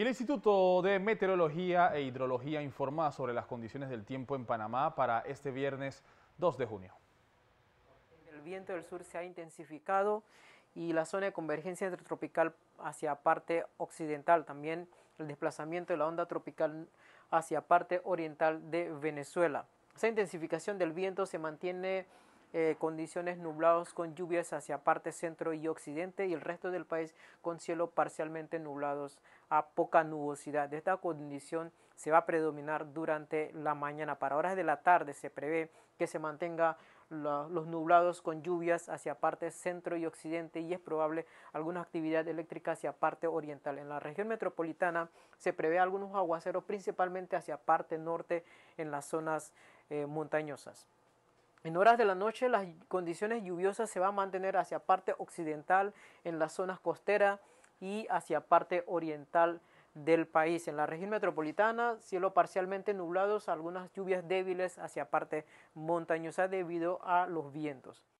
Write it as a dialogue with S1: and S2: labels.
S1: Y el Instituto de Meteorología e Hidrología informa sobre las condiciones del tiempo en Panamá para este viernes 2 de junio.
S2: El viento del sur se ha intensificado y la zona de convergencia tropical hacia parte occidental, también el desplazamiento de la onda tropical hacia parte oriental de Venezuela. Esa intensificación del viento se mantiene eh, condiciones nublados con lluvias hacia parte centro y occidente y el resto del país con cielo parcialmente nublados a poca nubosidad. esta condición se va a predominar durante la mañana. Para horas de la tarde se prevé que se mantenga los nublados con lluvias hacia parte centro y occidente y es probable alguna actividad eléctrica hacia parte oriental. En la región metropolitana se prevé algunos aguaceros principalmente hacia parte norte en las zonas eh, montañosas. En horas de la noche las condiciones lluviosas se van a mantener hacia parte occidental en las zonas costeras y hacia parte oriental del país. En la región metropolitana, cielo parcialmente nublado, algunas lluvias débiles hacia parte montañosa debido a los vientos.